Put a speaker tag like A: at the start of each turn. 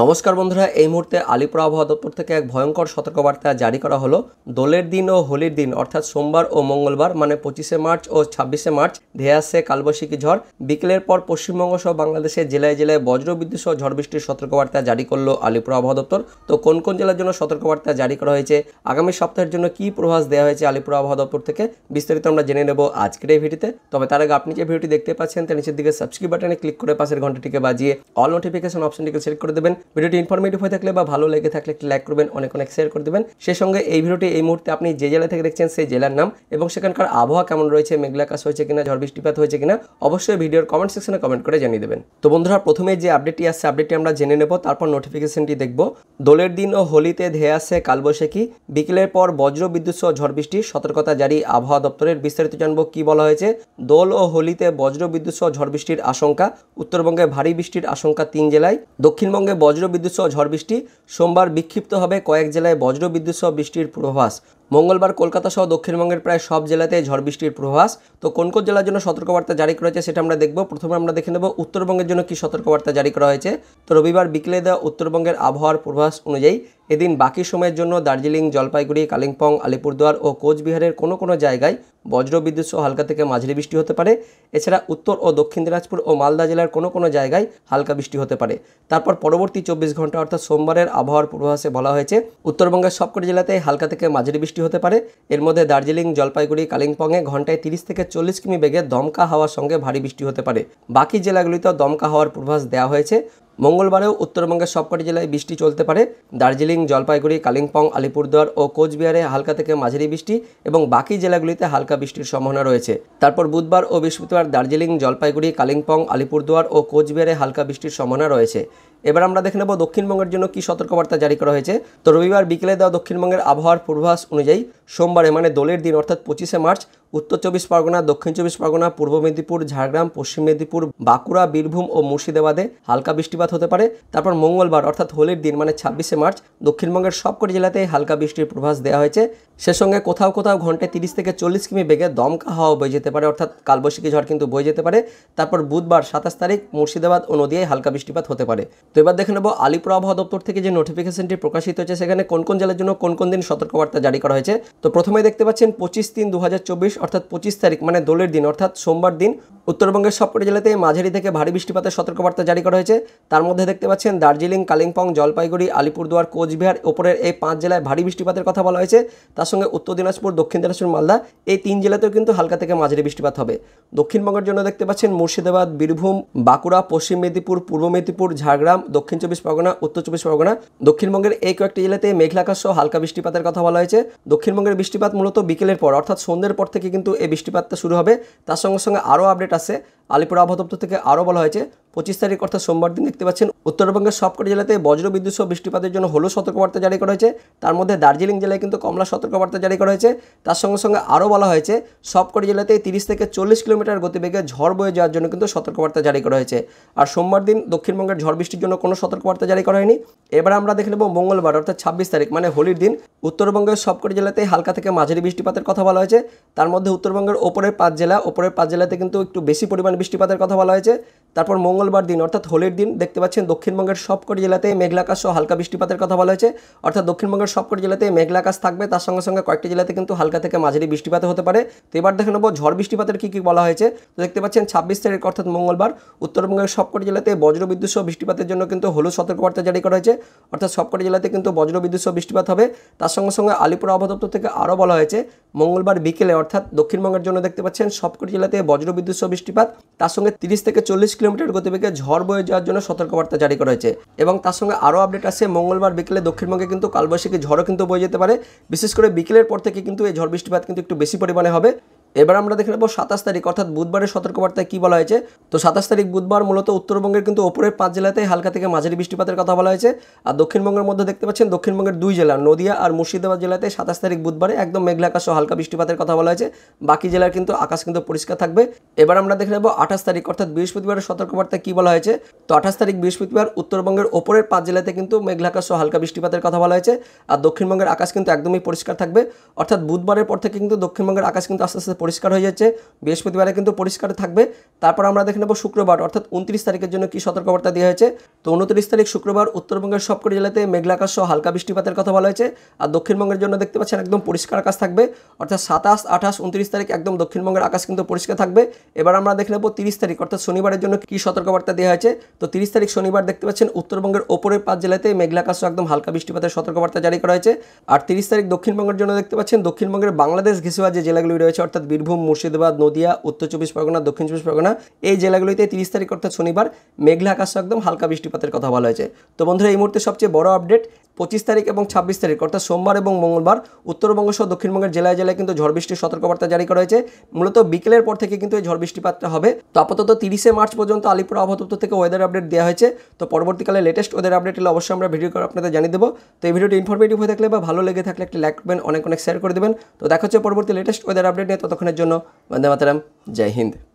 A: নমস্কার বন্ধুরা এই মুহূর্তে আলিপুর আবহাওয়া দপ্তর থেকে এক ভয়ঙ্কর সতর্কবার্তা জারি করা হলো দোলের দিন ও হোলির দিন অর্থাৎ সোমবার ও মঙ্গলবার মানে পঁচিশে মার্চ ও ছাব্বিশে মার্চ ধেয়াসে কালবৈশাখী ঝড় বিকেলের পর পশ্চিমবঙ্গ সহ বাংলাদেশের জেলায় জেলায় বজ্রবিদ্যুৎ সহ ঝড় বৃষ্টির সতর্কবার্তা জারি করলো আলিপুর আবহাওয়া দপ্তর তো কোন কোন জেলার জন্য সতর্কবার্তা জারি করা হয়েছে আগামী সপ্তাহের জন্য কি প্রভাস দেওয়া হয়েছে আলিপুর আবহাওয়া দপ্তর থেকে বিস্তারিত আমরা জেনে নেব আজকের এই ভিডিওতে তবে তার আগে আপনি যে ভিডিওটি দেখতে পাচ্ছেন তার নিচের দিকে সাবস্ক্রাইব বাটনে ক্লিক করে পাশের ঘন্টাটিকে বাজিয়ে অল নোটিফিকেশন অপশনটিকে সিলেক্ট করে দেবেন ভিডিওটি ইনফরমেটিভ হয়ে থাকলে বা ভালো লেগে থাকলে একটি লাইক করবেন অনেক অনেক শেয়ার করে দেবেন সেই সঙ্গে এই ভিডিওটি এই মুহূর্তে আপনি যে জেলা থেকে দেখছেন সেই জেলার নাম এবং সেখানকার আবহাওয়া কেমন রয়েছে মেঘলা আকাশ হয়েছে কিনা ঝড় বৃষ্টিপাত হয়েছে কিনা অবশ্যই ভিডিওর কমেন্ট সেকশনে কমেন্ট করে জানিয়ে দেবেন তো বন্ধুরা প্রথমে যে আপডেটটি আসছে আপডেটটি আমরা জেনে নেব তারপর নোটিফিকেশনটি দেখব দোলের দিন ও হোলিতে ধেয়ে আসে কালবৈশাখী বিকেলের পর বজ্র বিদ্যুৎ সহ ঝড় বৃষ্টি সতর্কতা জারি আবহাওয়া দপ্তরের বিস্তারিত জানব কি বলা হয়েছে দোল ও হোলিতে বজ্র বিদ্যুৎ সহ ঝড় বৃষ্টির আশঙ্কা উত্তরবঙ্গে ভারী বৃষ্টির আশঙ্কা তিন জেলায় দক্ষিণবঙ্গে বজ্র বজ্রবিদ্যুৎ সহ ঝড় বৃষ্টি সোমবার বিক্ষিপ্ত হবে কয়েক জেলায় বজ্র বিদ্যুৎসহ বৃষ্টির পূর্বাভাস মঙ্গলবার কলকাতা সহ দক্ষিণবঙ্গের প্রায় সব জেলাতে ঝড় বৃষ্টির প্রভাস তো কোন কোন জেলার জন্য সতর্কবার্তা জারি করেছে সেটা আমরা দেখব প্রথমে আমরা দেখে নেব উত্তরবঙ্গের জন্য কি সতর্কবার্তা জারি করা হয়েছে তো রবিবার বিকেলে দেওয়া উত্তরবঙ্গের আবহাওয়ার প্রভাস অনুযায়ী এদিন বাকি সময়ের জন্য দার্জিলিং জলপাইগুড়ি কালিম্পং আলিপুরদুয়ার ও কোচবিহারের কোনো কোনো জায়গায় বজ্রবিদ্যুৎ সহ হালকা থেকে মাঝারি বৃষ্টি হতে পারে এছাড়া উত্তর ও দক্ষিণ দিনাজপুর ও মালদা জেলার কোনো কোনো জায়গায় হালকা বৃষ্টি হতে পারে তারপর পরবর্তী চব্বিশ ঘন্টা অর্থাৎ সোমবারের আবহাওয়ার পূর্বাভাসে বলা হয়েছে উত্তরবঙ্গের সবকটি জেলাতে হালকা থেকে মাঝারি বৃষ্টি হতে পারে এর মধ্যে দার্জিলিং জলপাইগুড়ি কালিম্পংয়ে ঘন্টায় তিরিশ থেকে চল্লিশ কিমি বেগে দমকা হাওয়ার সঙ্গে ভারী বৃষ্টি হতে পারে বাকি জেলাগুলিতেও দমকা হওয়ার পূর্বাভাস দেওয়া হয়েছে মঙ্গলবারেও উত্তরবঙ্গের সবকটি জেলায় বৃষ্টি চলতে পারে দার্জিলিং জলপাইগুড়ি কালিম্পং আলিপুরদুয়ার ও কোচবিহারে হালকা থেকে মাঝারি বৃষ্টি এবং বাকি জেলাগুলিতে হালকা বৃষ্টির সম্ভাবনা রয়েছে তারপর বুধবার ও বৃহস্পতিবার দার্জিলিং জলপাইগুড়ি কালিম্পং আলিপুরদুয়ার ও কোচবিহারে হালকা বৃষ্টির সম্ভাবনা রয়েছে এবার আমরা দেখে নেব দক্ষিণবঙ্গের জন্য কি সতর্কবার্তা জারি করা হয়েছে তো রবিবার বিকেলে দেওয়া দক্ষিণবঙ্গের আবহাওয়ার পূর্বাভাস অনুযায়ী সোমবারে মানে দোলের দিন অর্থাৎ পঁচিশে মার্চ উত্তর চব্বিশ পরগনা দক্ষিণ চব্বিশ পরগনা পূর্ব মেদিনীপুর ঝাড়গ্রাম পশ্চিম মেদিনীপুর বাঁকুড়া বীরভূম ও মুর্শিদাবাদে হালকা বৃষ্টিপাত হতে পারে তারপর মঙ্গলবার অর্থাৎ হোলির দিন মানে ছাব্বিশে মার্চ দক্ষিণবঙ্গের সবকটি জেলাতেই হালকা বৃষ্টির প্রভাস দেওয়া হয়েছে সে সঙ্গে কোথাও কোথাও ঘন্টায় তিরিশ থেকে চল্লিশ কিমি বেগে দমকা হাওয়া বয়ে যেতে পারে অর্থাৎ কালবৈশাখী ঝড় কিন্তু বয়ে যেতে পারে তারপর বুধবার সাতাশ তারিখ মুর্শিদাবাদ ও নদিয়ায় হালকা বৃষ্টিপাত হতে পারে তো এবার দেখে নেব আলিপুর আবহাওয়া দপ্তর থেকে যে নোটিফিকেশনটি প্রকাশিত হয়েছে সেখানে কোন কোন জেলার জন্য কোন কোন দিন সতর্কবার্তা জারি করা হয়েছে তো প্রথমে দেখতে পাচ্ছেন পঁচিশ তিন দু অর্থাৎ পঁচিশ তারিখ মানে দোলের দিন অর্থাৎ সোমবার দিন উত্তরবঙ্গের সবকটি জেলাতে মাঝারি থেকে ভারী বৃষ্টিপাতের সতর্কবার্তা জারি করা হয়েছে তার মধ্যে দেখতে পাচ্ছেন দার্জিলিং কালিম্পং জলপাইগুড়ি আলিপুরদুয়ার কোচবিহার ওপরের এই পাঁচ জেলায় ভারী বৃষ্টিপাতের কথা বলা হয়েছে তার সঙ্গে উত্তর দিনাজপুর দক্ষিণ দিনাজপুর মালদা এই তিন জেলাতেও কিন্তু হালকা থেকে মাঝারি বৃষ্টিপাত হবে দক্ষিণবঙ্গের জন্য দেখতে পাচ্ছেন মুর্শিদাবাদ বীরভূম বাঁকুড়া পশ্চিম মেদিনীপুর পূর্ব মেদিনীপুর ঝাড়গ্রাম দক্ষিণ চব্বিশ পরগনা উত্তর চব্বিশ পরগনা দক্ষিণবঙ্গের এই কয়েকটি জেলাতে মেঘলাকাশ সহ হালকা বৃষ্টিপাতের কথা বলা হয়েছে দক্ষিণবঙ্গের বৃষ্টিপাত মূলত বিকেলের পর অর্থাৎ সন্ধ্যের পর থেকে কিন্তু এই বৃষ্টিপাতটা শুরু হবে তার সঙ্গে সঙ্গে আরও আপডেট আছে আলিপুর আবহাওয়া দপ্তর থেকে আরও বলা হয়েছে পঁচিশ তারিখ অর্থাৎ সোমবার দিন দেখতে পাচ্ছেন উত্তরবঙ্গের সবকটি জেলাতে বজ্রবিদ্যুৎ সহ বৃষ্টিপাতের জন্য হলো সতর্কবার্তা জারি করা হয়েছে তার মধ্যে দার্জিলিং জেলায় কিন্তু কমলা সতর্কবার্তা জারি করা হয়েছে তার সঙ্গে সঙ্গে আরও বলা হয়েছে সবকটি জেলাতেই তিরিশ থেকে চল্লিশ কিলোমিটার গতিবেগে ঝড় বয়ে যাওয়ার জন্য কিন্তু সতর্কবার্তা জারি করা হয়েছে আর সোমবার দিন দক্ষিণবঙ্গের ঝড় বৃষ্টির জন্য কোনো সতর্কবার্তা জারি করা হয়নি এবার আমরা দেখে নেব মঙ্গলবার অর্থাৎ ছাব্বিশ তারিখ মানে হোলির দিন উত্তরবঙ্গের সবকটি জেলাতেই হালকা থেকে মাঝারি বৃষ্টিপাতের কথা বলা হয়েছে তার মধ্যে উত্তরবঙ্গের ওপরের পাঁচ জেলা ওপরের পাঁচ জেলাতে কিন্তু একটু বেশি পরিমাণ বৃষ্টিপাতের কথা বলা হয়েছে তারপর মঙ্গলবার দিন অর্থাৎ হোলির দিন দেখতে পাচ্ছেন দক্ষিণবঙ্গের সবকটি জেলাতে মেঘলাকাশ ও হালকা বৃষ্টিপাতের কথা বলা হয়েছে অর্থাৎ দক্ষিণবঙ্গের সবকটি জেলাতে মেঘলাকাশ থাকবে তার সঙ্গে সঙ্গে কয়েকটি জেলাতে কিন্তু হালকা থেকে মাঝারি বৃষ্টিপাত হতে পারে তো এবার দেখে নেবো ঝড় বৃষ্টিপাতের কী কী বলা হয়েছে তো দেখতে পাচ্ছেন ছাব্বিশ তারিখ অর্থাৎ মঙ্গলবার উত্তরবঙ্গের সবকটি জেলাতে বজ্রবিদ্যুৎ সহ বৃষ্টিপাতের জন্য কিন্তু হলুদ সতর্কবার্তা জারি করা হয়েছে অর্থাৎ সবকটি জেলাতে কিন্তু বজ্রবিদ্যুৎ সহ বৃষ্টিপাত হবে তার সঙ্গে সঙ্গে আলিপুর আবহাওয়া দপ্তর থেকে আরও বলা হয়েছে মঙ্গলবার বিকেলে অর্থাৎ দক্ষিণবঙ্গের জন্য দেখতে পাচ্ছেন সবকটি জেলাতে বজ্রবিদ্যুৎ সহ বৃষ্টিপাত তার সঙ্গে তিরিশ থেকে চল্লিশ কিলোমিটার গতিবেগে ঝড় বয়ে যাওয়ার জন্য সতর্কবার্তা জারি করা হয়েছে এবং তার সঙ্গে আরও আপডেট আছে মঙ্গলবার বিকেলে দক্ষিণবঙ্গে কিন্তু কালবৈশাখী ঝড়ও কিন্তু বয়ে যেতে পারে বিশেষ করে বিকেলের পর থেকে কিন্তু এই ঝড় বৃষ্টিপাত কিন্তু একটু বেশি পরিমাণে হবে এবার আমরা দেখে নেবো সাতাশ তারিখ অর্থাৎ বুধবারের সতর্কবার্তায় কী বলা হয়েছে তো সাতাশ তারিখ বুধবার মূলত উত্তরবঙ্গের কিন্তু ওপরের পাঁচ জেলাতেই হালকা থেকে মাঝারি বৃষ্টিপাতের কথা বলা হয়েছে আর দক্ষিণবঙ্গের মধ্যে দেখতে পাচ্ছেন দক্ষিণবঙ্গের দুই জেলা নদিয়া আর মুর্শিদাবাদ জেলাতে সাতাশ তারিখ বুধবারে একদম মেঘলা আকাশ হালকা বৃষ্টিপাতের কথা বলা হয়েছে বাকি জেলার কিন্তু আকাশ কিন্তু পরিষ্কার থাকবে এবার আমরা দেখে নেবো আঠাশ তারিখ অর্থাৎ বৃহস্পতিবারের সতর্কবার্তায় কী বলা হয়েছে তো আঠাশ তারিখ বৃহস্পতিবার উত্তরবঙ্গের ওপরের পাঁচ জেলাতে কিন্তু মেঘলা আকাশ হালকা বৃষ্টিপাতের কথা বলা হয়েছে আর দক্ষিণবঙ্গের আকাশ কিন্তু একদমই পরিষ্কার থাকবে অর্থাৎ বুধবারের পর থেকে কিন্তু দক্ষিণবঙ্গের আকাশ কিন্তু আস্তে আস্তে পরিষ্কার হয়ে যাচ্ছে বৃহস্পতিবারে কিন্তু পরিষ্কার থাকবে তারপর আমরা দেখে নেব শুক্রবার অর্থাৎ উনত্রিশ তারিখের জন্য কি সতর্কবার্তা দেওয়া হয়েছে তো উনত্রিশ তারিখ শুক্রবার উত্তরবঙ্গের সবকটি জেলাতে মেঘলাকাশ সহ হালকা বৃষ্টিপাতের কথা বলা হয়েছে আর দক্ষিণবঙ্গের জন্য দেখতে পাচ্ছেন একদম পরিষ্কার আকাশ থাকবে অর্থাৎ সাতাশ আঠাশ উনত্রিশ তারিখ একদম দক্ষিণবঙ্গের আকাশ কিন্তু পরিষ্কার থাকবে এবার আমরা দেখে নেব তিরিশ তারিখ অর্থাৎ শনিবারের জন্য কি সতর্কবার্তা দেওয়া হয়েছে তো তিরিশ তারিখ শনিবার দেখতে পাচ্ছেন উত্তরবঙ্গের ওপরের পাঁচ জেলাতে মেঘলাকাশ একদম হালকা বৃষ্টিপাতের সতর্কবার্তা জারি করা হয়েছে আর তিরিশ তারিখ দক্ষিণবঙ্গের জন্য দেখতে পাচ্ছেন দক্ষিণবঙ্গের বাংলাদেশ ঘেসুয়া যে জেলাগুলি রয়েছে অর্থাৎ বীরভূম মুর্শিদাবাদ নদিয়া উত্তর চব্বিশ পরগনা দক্ষিণ চব্বিশ পরগনা এই জেলাগুলিতে তিরিশ তারিখ অর্থাৎ শনিবার মেঘলা আকাশ একদম হালকা বৃষ্টিপাতের কথা বলা হয়েছে তো বন্ধুরা এই মুহূর্তে সবচেয়ে বড় আপডেট পঁচিশ তারিখ এবং ছাব্বিশ তারিখ অর্থাৎ সোমবার এবং মঙ্গলবার উত্তরবঙ্গ সহ দক্ষিণবঙ্গের জেলায় জেলায় কিন্তু ঝড় বৃষ্টির সতর্কবার্তা জারি করা হয়েছে মূলত বিকেলের পর থেকে কিন্তু এই ঝড় বৃষ্টিপাতটা হবে তো আপাতত তিরিশে মার্চ পর্যন্ত আলিপুর আবহাওয়া থেকে ওয়েদার আপডেট দেওয়া হয়েছে তো পরবর্তীকালে লেটেস্ট ওয়েদার আপডেট হলে অবশ্যই আমরা ভিডিও করে আপনাদের জানিয়ে দেবো তো এই ভিডিওটি ইনফরমেটিভ হয়ে থাকলে বা ভালো লেগে থাকলে একটি লাইক করবেন অনেক অনেক শেয়ার করে দেবেন তো দেখা হচ্ছে পরবর্তী লেটেস্ট ওয়েদার আপডেট নিয়ে ততক্ষণের জন্য বন্দে মাতারাম জয় হিন্দ